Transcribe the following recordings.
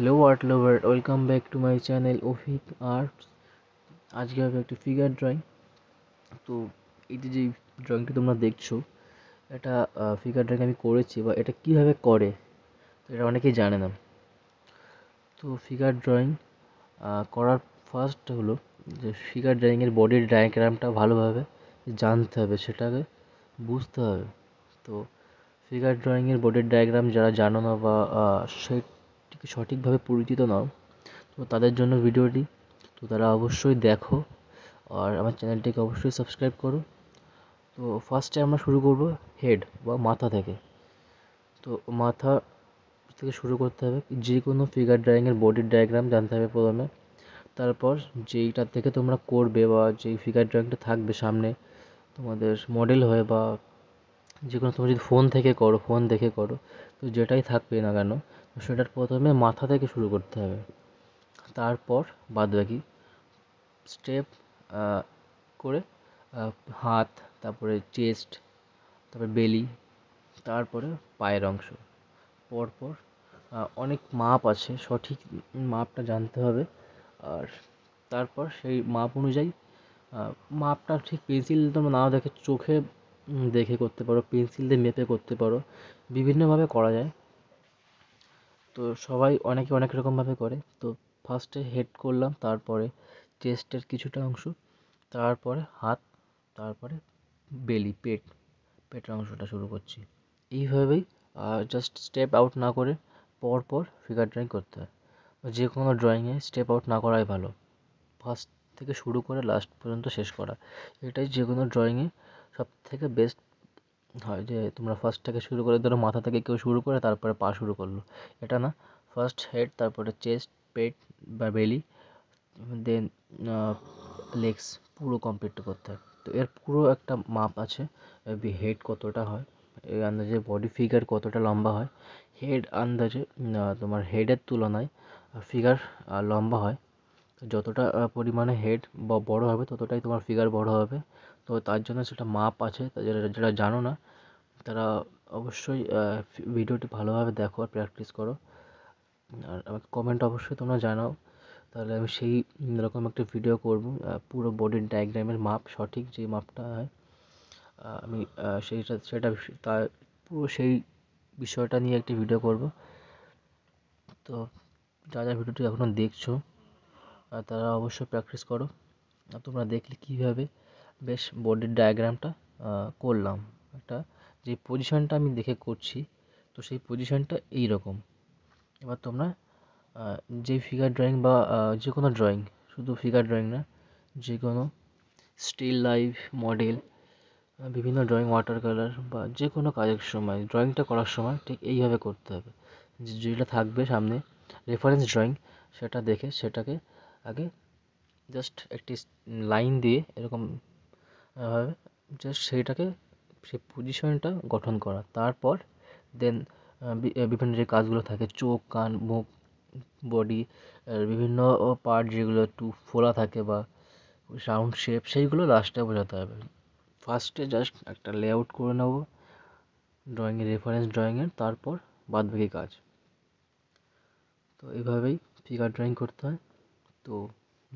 hello art lover welcome back to my channel অফিক arts আজকে হবে একটা ফিগার ড্রয়িং তো এই যে ড্রয়িংটা তোমরা দেখছো এটা ফিগার ড্রয়িং আমি করেছি বা এটা কীভাবে করে এটা অনেকেই জানে না তো ফিগার ড্রয়িং করার ফার্স্ট হলো যে ফিগার ড্রয়িংয়ের বডির ডায়াগ্রামটা ভালোভাবে জানতে হবে সেটাকে বুঝতে হবে তো ফিগার ড্রয়িংয়ের বডির ডায়াগ্রাম যারা জানো না বা সেই সঠিকভাবে পরিচিত নাও তো তাদের জন্য ভিডিওটি তো তারা অবশ্যই দেখো আর আমার চ্যানেলটিকে অবশ্যই সাবস্ক্রাইব করো তো ফার্স্টে আমরা শুরু করব হেড বা মাথা থেকে তো মাথা থেকে শুরু করতে হবে যে কোনো ফিগার ড্রয়িংয়ের বডির ডায়াগ্রাম জানতে হবে প্রথমে তারপর যেইটা থেকে তোমরা করবে বা যেই ফিগার ড্রয়িংটা থাকবে সামনে তোমাদের মডেল হয়ে বা যে কোনো তুমি যদি ফোন থেকে করো ফোন দেখে করো তো যেটাই থাকবে না কেন সেটার প্রথমে মাথা থেকে শুরু করতে হবে তারপর বাদ বাকি স্টেপ করে হাত তারপরে চেস্ট তারপরে বেলি তারপরে পায়ের অংশ পরপর অনেক মাপ আছে সঠিক মাপটা জানতে হবে আর তারপর সেই মাপ অনুযায়ী মাপটা ঠিক পেন্সিল তোমরা না দেখে চোখে দেখে করতে পারো পেন্সিল দিয়ে মেপে করতে পারো বিভিন্নভাবে করা যায় তো সবাই অনেকে অনেক রকমভাবে করে তো ফার্স্টে হেড করলাম তারপরে চেস্টের কিছুটা অংশ তারপরে হাত তারপরে বেলি পেট পেটের অংশটা শুরু করছি এইভাবেই জাস্ট স্টেপ আউট না করে পর পর ফিগার ড্রয়িং করতে হয় যে কোনো ড্রয়িংয়ে স্টেপ আউট না করাই ভালো ফার্স্ট থেকে শুরু করে লাস্ট পর্যন্ত শেষ করা এটাই যে কোনো ড্রয়িংয়ে সব থেকে বেস্ট হয় যে তোমরা ফার্স্ট থেকে শুরু করে ধরো মাথা থেকে কেউ শুরু করে তারপরে পা শুরু করলো এটা না ফার্স্ট হেড তারপরে চেস্ট পেট বা বেলি দেন লেগস পুরো কমপ্লিট করতে হয় তো এর পুরো একটা মাপ আছে হেড কতটা হয় এই আন্দাজে বডি ফিগার কতটা লম্বা হয় হেড আন্দাজে তোমার হেডের তুলনায় ফিগার লম্বা হয় যতটা পরিমাণে হেড বা বড় হবে ততটাই তোমার ফিগার বড় হবে তো তার জন্য সেটা মাপ আছে যারা যারা জানো না তারা অবশ্যই ভিডিওটি ভালোভাবে দেখো আর প্র্যাকটিস করো আর আমাকে কমেন্ট অবশ্যই তোমরা জানাও তাহলে আমি সেই রকম একটা ভিডিও করব পুরো বডির ডায়াগ্রামের মাপ সঠিক যে মাপটা হয় আমি সেইটা সেটা তার পুরো সেই বিষয়টা নিয়ে একটি ভিডিও করব তো যা যা ভিডিওটি এখনও দেখছো আর তারা অবশ্যই প্র্যাকটিস করো আর তোমরা দেখলে কীভাবে বেশ বডির ডায়াগ্রামটা করলাম একটা যে পজিশানটা আমি দেখে করছি তো সেই পজিশানটা এই রকম এবার তোমরা যে ফিগার ড্রয়িং বা যে কোনো ড্রয়িং শুধু ফিগার ড্রয়িং না যে কোনো স্টিল লাইফ মডেল বিভিন্ন ড্রয়িং ওয়াটার কালার বা যে কোনো কাজের সময় ড্রয়িংটা করার সময় ঠিক এইভাবে করতে হবে যেটা থাকবে সামনে রেফারেন্স ড্রয়িং সেটা দেখে সেটাকে আগে জাস্ট একটি লাইন দিয়ে এরকম ভাবে জাস্ট সেইটাকে সেই পজিশনটা গঠন করা তারপর দেন বিভিন্ন যে কাজগুলো থাকে চোখ কান মুখ বডি বিভিন্ন পার্ট যেগুলো একটু ফোলা থাকে বা সাউন্ড শেপ সেইগুলো লাস্টে বোঝাতে হবে ফার্স্টে জাস্ট একটা লেআউট করে নেব ড্রয়িংয়ের রেফারেন্স ড্রয়িংয়ের তারপর বাদবাকি কাজ তো এইভাবেই ফিগার ড্রয়িং করতে হয় তো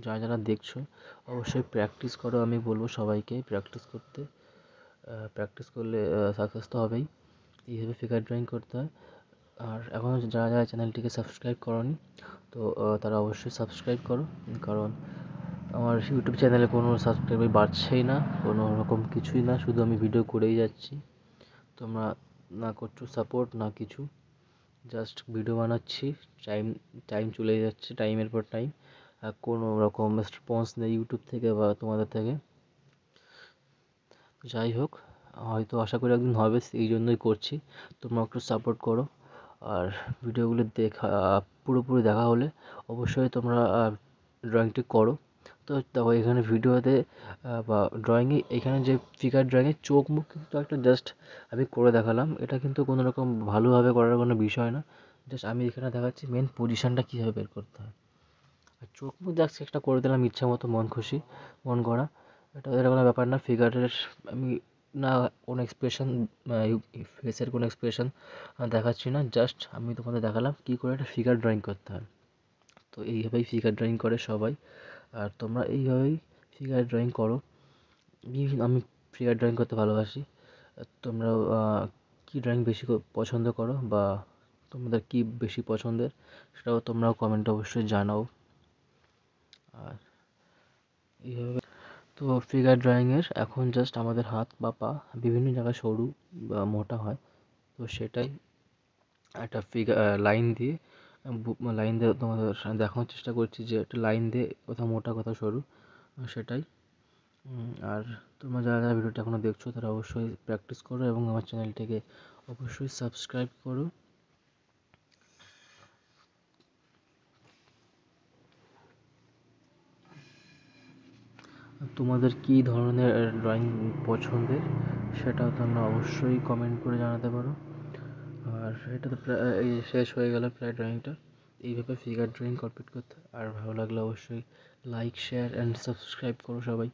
যারা যারা দেখছো অবশ্যই প্র্যাকটিস করো আমি বলবো সবাইকে প্র্যাকটিস করতে প্র্যাকটিস করলে সাকসেস তো হবেই এইভাবে ফিগার ড্রয়িং করতে হয় আর এখনও যারা যারা চ্যানেলটিকে সাবস্ক্রাইব করনি তো তারা অবশ্যই সাবস্ক্রাইব করো কারণ আমার ইউটিউব চ্যানেলে কোনো সাবস্ক্রাইবার বাড়ছেই না কোনো রকম কিছুই না শুধু আমি ভিডিও করেই যাচ্ছি তোমরা না করছো সাপোর্ট না কিছু জাস্ট ভিডিও বানাচ্ছি টাইম টাইম চলে যাচ্ছে টাইমের পর টাইম কোনো রকম রেসপন্স নেই ইউটিউব থেকে বা তোমাদের থেকে যাই হোক হয়তো আশা করি একদিন হবে এই জন্যই করছি তোমরা একটু সাপোর্ট করো আর ভিডিওগুলো দেখা পুরোপুরি দেখা হলে অবশ্যই তোমরা ড্রয়িংটি করো তো দেখো এখানে ভিডিওতে বা ড্রয়িংয়ে এখানে যে ফিগার ড্রয়িংয়ে চোখ মুখ কিন্তু একটা জাস্ট আমি করে দেখালাম এটা কিন্তু কোনো রকম ভালোভাবে করার কোনো বিষয় না জাস্ট আমি এখানে দেখাচ্ছি মেন পজিশানটা কীভাবে বের করতে হয় চোখ মুখ যা একটা করে দিলাম ইচ্ছা মতো মন খুশি মন গড়া এটা এটা কোনো ব্যাপার না ফিগারের আমি না কোনো এক্সপ্রেশন ফেসের কোনো এক্সপ্রেশন দেখাচ্ছি না জাস্ট আমি তোমাদের দেখালাম কী করে একটা ফিগার ড্রয়িং করতে হয় তো এইভাবেই ফিগার ড্রয়িং করে সবাই আর তোমরা এইভাবেই ফিগার ড্রয়িং করো আমি ফিগার ড্রয়িং করতে ভালোবাসি তোমরা কী ড্রয়িং বেশি পছন্দ করো বা তোমাদের কী বেশি পছন্দের সেটাও তোমরা কমেন্ট অবশ্যই জানাও আর এইভাবে তো ফিগার ড্রয়িংয়ের এখন জাস্ট আমাদের হাত বা পা বিভিন্ন জায়গায় সরু বা মোটা হয় তো সেটাই একটা ফিগার লাইন দিয়ে লাইন দিয়ে তোমাদের দেখানোর চেষ্টা করছি যে একটা লাইন দিয়ে কোথাও মোটা কোথাও সরু সেটাই আর তোমরা যারা যারা ভিডিওটা এখনও দেখছো তারা অবশ্যই প্র্যাকটিস করো এবং আমার চ্যানেলটিকে অবশ্যই সাবস্ক্রাইব করো তোমাদের কী ধরনের ড্রয়িং পছন্দের সেটাও তোমরা অবশ্যই কমেন্ট করে জানাতে পারো আর এটা তো প্রায় শেষ হয়ে গেল প্রায় ড্রয়িংটা এইভাবে ফিগার ড্রয়িং কমপ্লিট করতে আর ভালো লাগলে অবশ্যই লাইক শেয়ার অ্যান্ড সাবস্ক্রাইব করো সবাই